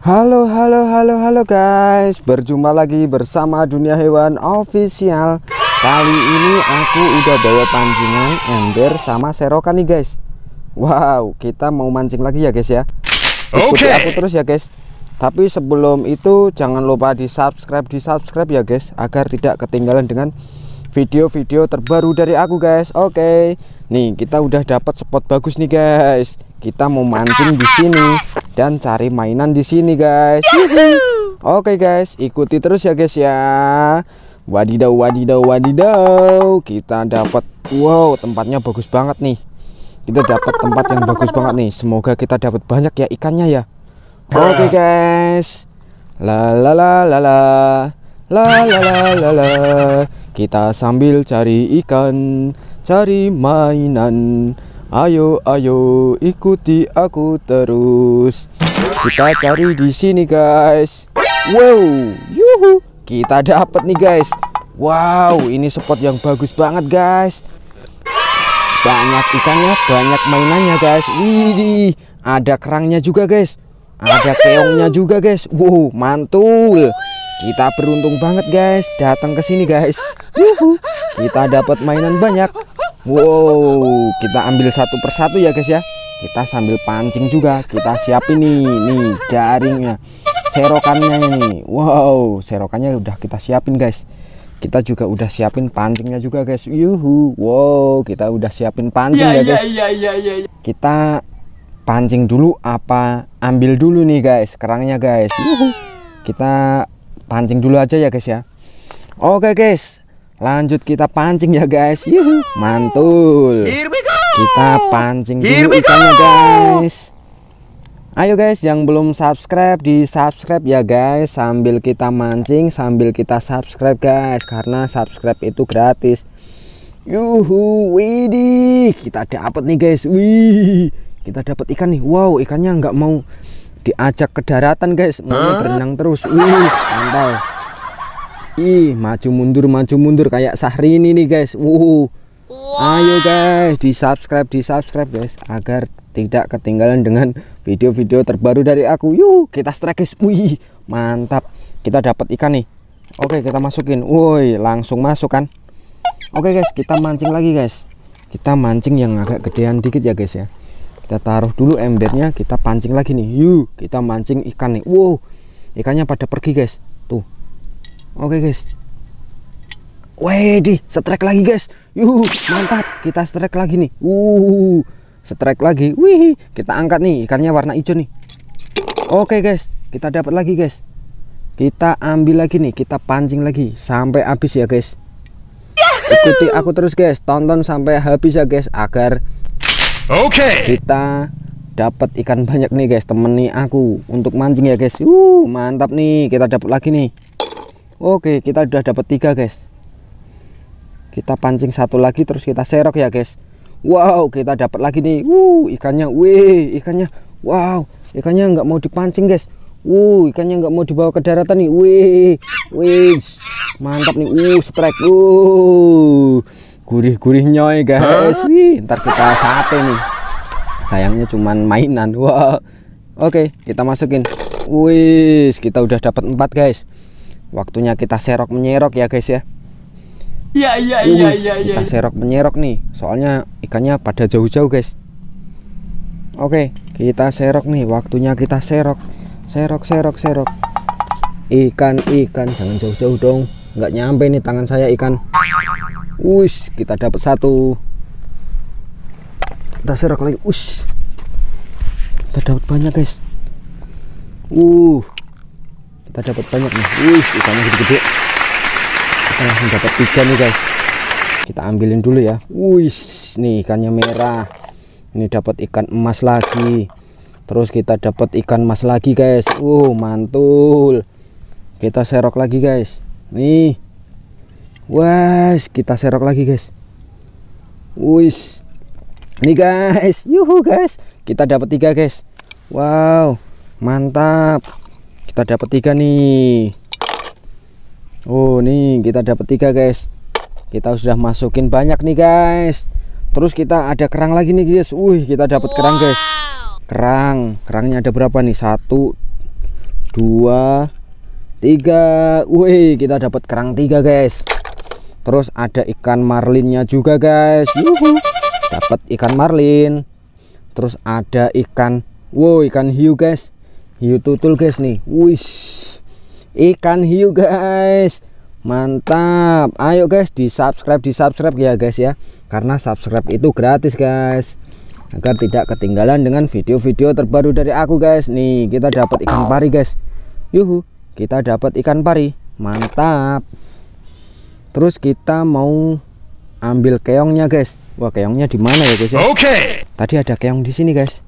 Halo, halo, halo, halo guys Berjumpa lagi bersama Dunia Hewan Official Kali ini aku udah bawa pancingan, ember, sama serokan nih guys Wow, kita mau mancing lagi ya guys ya Ikuti okay. aku terus ya guys Tapi sebelum itu jangan lupa di subscribe, di subscribe ya guys Agar tidak ketinggalan dengan video-video terbaru dari aku guys Oke okay. Nih kita udah dapat spot bagus nih guys Kita mau mancing di sini dan cari mainan di sini guys. Oke okay, guys, ikuti terus ya guys ya. Wadidaw, wadidaw, wadidaw. Kita dapat, wow, tempatnya bagus banget nih. Kita dapat tempat yang bagus banget nih. Semoga kita dapat banyak ya ikannya ya. Oke okay, guys. La la la la la. La la la la la. Kita sambil cari ikan, cari mainan. Ayo, ayo, ikuti aku terus. Kita cari di sini, guys. Wow, yuhu, kita dapat nih, guys. Wow, ini spot yang bagus banget, guys. Banyak ikannya, banyak mainannya, guys. Widih, ada kerangnya juga, guys. Ada keongnya juga, guys. Wow, mantul. Kita beruntung banget, guys. Datang ke sini, guys. Yuhu, kita dapat mainan banyak Wow, kita ambil satu persatu ya guys ya. Kita sambil pancing juga. Kita siapin nih, nih jaringnya, serokannya ini. Wow, serokannya udah kita siapin guys. Kita juga udah siapin pancingnya juga guys. Yuhu, wow, kita udah siapin pancing ya, ya, ya guys. Ya, kita pancing dulu apa ambil dulu nih guys kerangnya guys. Yuhu. Kita pancing dulu aja ya guys ya. Oke guys, Lanjut kita pancing ya guys. Yuhu, mantul. Kita pancing dulu ikannya guys. Ayo guys yang belum subscribe di subscribe ya guys sambil kita mancing sambil kita subscribe guys karena subscribe itu gratis. Yuhu, widih, kita dapat nih guys. Wih, kita dapat ikan nih. Wow, ikannya nggak mau diajak ke daratan guys, mau berenang terus. Wih, mantap. Ih, maju mundur, maju mundur kayak Sahri ini nih, guys. Wuh. Wow. Ayo guys, di-subscribe, di-subscribe guys agar tidak ketinggalan dengan video-video terbaru dari aku. Yuk, kita strike guys. Wih, mantap. Kita dapat ikan nih. Oke, kita masukin. Woi, langsung masuk kan. Oke guys, kita mancing lagi guys. Kita mancing yang agak gedean dikit ya guys ya. Kita taruh dulu embernya, kita pancing lagi nih. Yuk, kita mancing ikan nih. Wow, ikannya pada pergi guys. Oke guys. Wedi, setrek lagi guys. Yuh, mantap. Kita setrek lagi nih. Uh, strike lagi. Wih, kita angkat nih ikannya warna hijau nih. Oke guys, kita dapat lagi guys. Kita ambil lagi nih, kita pancing lagi sampai habis ya guys. Ikuti aku terus guys, tonton sampai habis ya guys agar Oke. Kita dapat ikan banyak nih guys, temen nih aku untuk mancing ya guys. Uh, mantap nih, kita dapat lagi nih. Oke, kita udah dapat tiga guys. Kita pancing satu lagi terus kita serok ya guys. Wow, kita dapat lagi nih. Wuh, ikannya, wih, ikannya, wow, ikannya nggak mau dipancing guys. Wuh, ikannya nggak mau dibawa ke daratan nih. Wih, wih, mantap nih. Wuh, strike. Wuh, gurih-gurih nyoy guys. Wih, ntar kita sate nih. Sayangnya cuman mainan. Wow. Oke, kita masukin. Wih, kita udah dapat empat guys. Waktunya kita serok menyerok ya guys ya. Iya iya iya iya iya. Kita serok menyerok nih, soalnya ikannya pada jauh-jauh guys. Oke, kita serok nih, waktunya kita serok. Serok serok serok. Ikan ikan jangan jauh-jauh dong. Nggak nyampe nih tangan saya ikan. Ush, kita dapat satu. Kita serok lagi. Ush. Kita dapat banyak guys. Uh, kita dapat banyak nih wih ikannya gede-gede kita langsung dapat tiga nih guys kita ambilin dulu ya wih nih ikannya merah ini dapat ikan emas lagi terus kita dapat ikan emas lagi guys uh mantul kita serok lagi guys nih wes kita serok lagi guys wih nih guys yuhu guys kita dapat tiga guys wow mantap kita dapat tiga nih Oh nih kita dapat tiga guys kita sudah masukin banyak nih guys terus kita ada kerang lagi nih guys Wih kita dapat wow. kerang guys kerang kerangnya ada berapa nih satu dua tiga Wih kita dapat kerang tiga guys terus ada ikan marlinnya juga guys dapat ikan marlin terus ada ikan wow ikan hiu guys hiu tutul guys nih wish ikan hiu guys mantap ayo guys di subscribe di subscribe ya guys ya karena subscribe itu gratis guys agar tidak ketinggalan dengan video-video terbaru dari aku guys nih kita dapat ikan pari guys yuhu kita dapat ikan pari mantap terus kita mau ambil keongnya guys wah keongnya di mana ya guys ya oke okay. tadi ada keong di sini guys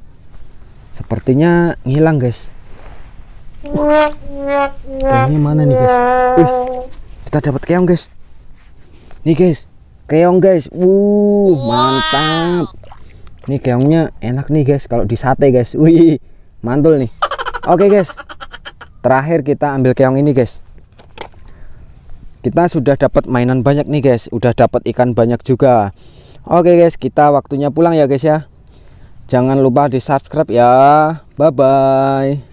sepertinya ngilang guys ini mana nih guys? Wih, kita dapat keong guys. Nih guys, keong guys. Wuh, mantap. Nih keongnya enak nih guys kalau di sate guys. Wih, mantul nih. Oke guys. Terakhir kita ambil keong ini guys. Kita sudah dapat mainan banyak nih guys. Udah dapat ikan banyak juga. Oke guys, kita waktunya pulang ya guys ya. Jangan lupa di subscribe ya. Bye bye.